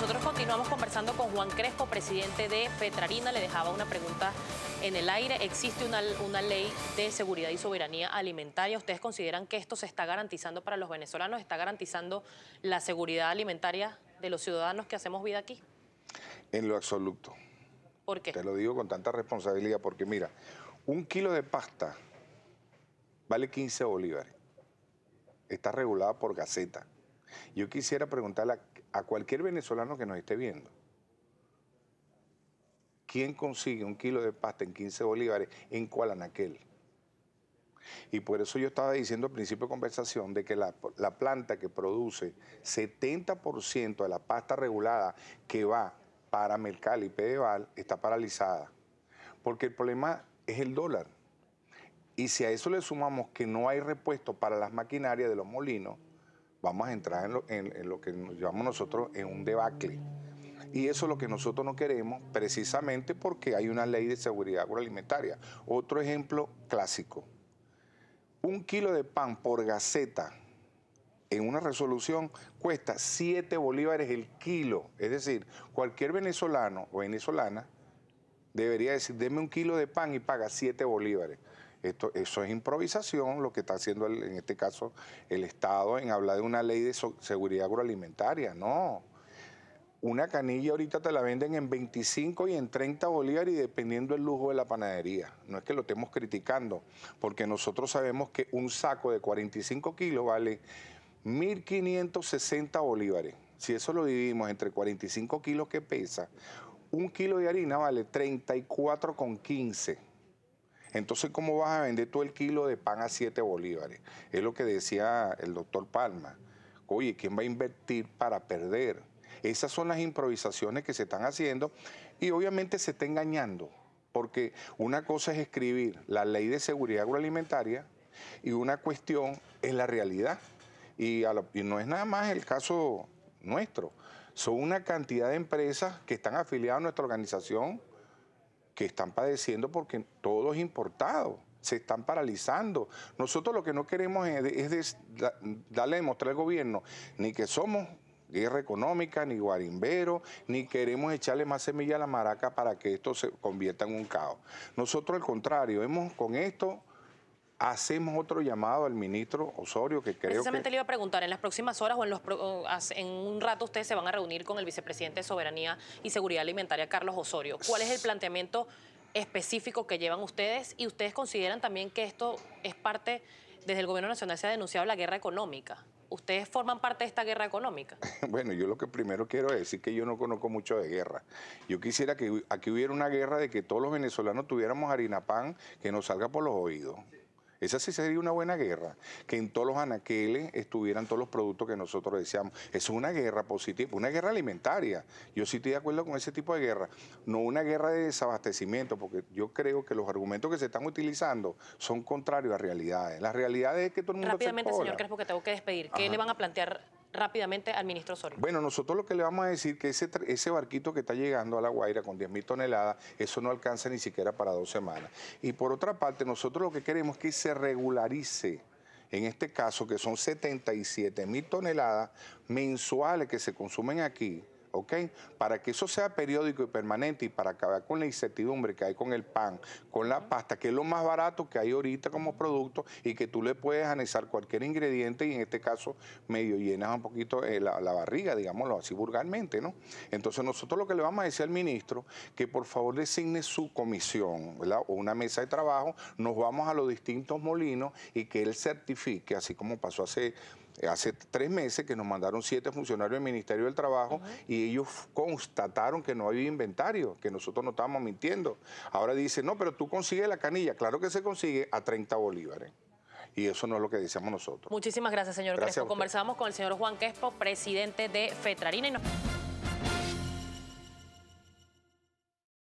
Nosotros continuamos conversando con Juan Crespo, presidente de Petrarina. Le dejaba una pregunta en el aire. Existe una, una ley de seguridad y soberanía alimentaria. ¿Ustedes consideran que esto se está garantizando para los venezolanos? ¿Está garantizando la seguridad alimentaria de los ciudadanos que hacemos vida aquí? En lo absoluto. ¿Por qué? Te lo digo con tanta responsabilidad porque mira, un kilo de pasta vale 15 bolívares. Está regulada por Gaceta. Yo quisiera preguntarle a, cualquier venezolano que nos esté viendo, ¿quién consigue un kilo de pasta en 15 bolívares en Cualanaquel? Y por eso yo estaba diciendo al principio de conversación de que la, la planta que produce 70% de la pasta regulada que va para Mercal y Pedeval está paralizada. Porque el problema es el dólar. Y si a eso le sumamos que no hay repuesto para las maquinarias de los molinos, vamos a entrar en lo, que nos llamamos nosotros en un debacle. Y eso es lo que nosotros no queremos precisamente porque hay una ley de seguridad agroalimentaria. Otro ejemplo clásico. Un kilo de pan por gaceta en una resolución cuesta 7 bolívares el kilo. Es decir, cualquier venezolano o venezolana debería decir, deme un kilo de pan y paga 7 bolívares eso es improvisación, lo que está haciendo en este caso el Estado en hablar de una ley de seguridad agroalimentaria. No. Una canilla ahorita te la venden en 25 y en 30 bolívares dependiendo el lujo de la panadería. No es que lo estemos criticando, porque nosotros sabemos que un saco de 45 kilos vale 1.560 bolívares. Si eso lo dividimos entre 45 kilos que pesa, un kilo de harina vale 34,15 entonces, ¿cómo vas a vender todo el kilo de pan a siete bolívares? Es lo que decía el doctor Palma. Oye, ¿quién va a invertir para perder? Esas son las improvisaciones que se están haciendo y obviamente se está engañando, porque una cosa es escribir la ley de seguridad agroalimentaria y una cuestión es la realidad. y, no es nada más el caso nuestro. Son una cantidad de empresas que están afiliadas a nuestra organización que están padeciendo porque todo es importado se están paralizando. Nosotros lo que no queremos es, darle a demostrar al gobierno ni que somos guerra económica, ni guarimbero, ni queremos echarle más semilla a la maraca para que esto se convierta en un caos. Nosotros, al contrario, hemos con esto Hacemos otro llamado al ministro Osorio, que creo Precisamente le iba a preguntar, en las próximas horas o en, los en un rato ustedes se van a reunir con el vicepresidente de Soberanía y Seguridad Alimentaria, Carlos Osorio. ¿Cuál es el planteamiento específico que llevan ustedes? Y ustedes consideran también que esto es parte, desde el Gobierno Nacional se ha denunciado la guerra económica. ¿Ustedes forman parte de esta guerra económica? Bueno, yo lo que primero quiero decir es que yo no conozco mucho de guerra. Yo quisiera que aquí hubiera una guerra de que todos los venezolanos tuviéramos harina pan que nos salga por los oídos. Esa sí sería una buena guerra, que en todos los anaqueles estuvieran todos los productos que nosotros deseamos. Es una guerra positiva, una guerra alimentaria. Yo sí estoy de acuerdo con ese tipo de guerra, no una guerra de desabastecimiento, porque yo creo que los argumentos que se están utilizando son contrarios a realidades. La realidades es que todo el mundo... Rápidamente, señor Crespo, que tengo que despedir. ¿Qué le van a plantear rápidamente al ministro Soria? Bueno, nosotros lo que le vamos a decir que ese, ese barquito que está llegando a La Guaira con 10.000 toneladas, eso no alcanza ni siquiera para dos semanas. Y por otra parte, nosotros lo que queremos es que se regularice en este caso, que son 77 mil toneladas mensuales que se consumen aquí, ¿ok? Para que eso sea periódico y permanente y para acabar con la incertidumbre que hay con el pan, con la pasta, que es lo más barato que hay ahorita como producto y que tú le puedes anexar cualquier ingrediente y en este caso medio llenas un poquito eh, la, barriga, digámoslo así vulgarmente, ¿no? Entonces nosotros lo que le vamos a decir al ministro, que por favor designe su comisión, ¿verdad? O una mesa de trabajo, nos vamos a los distintos molinos y que él certifique, así como pasó hace hace tres meses que nos mandaron siete funcionarios del Ministerio del Trabajo y ellos constataron que no había inventario, que nosotros no estábamos mintiendo. Ahora dicen, no, pero tú consigues la canilla. Claro que se consigue a 30 bolívares. Y eso no es lo que decíamos nosotros. Muchísimas gracias, señor Crespo. Conversamos con el señor Juan Crespo, presidente de Fetrarina.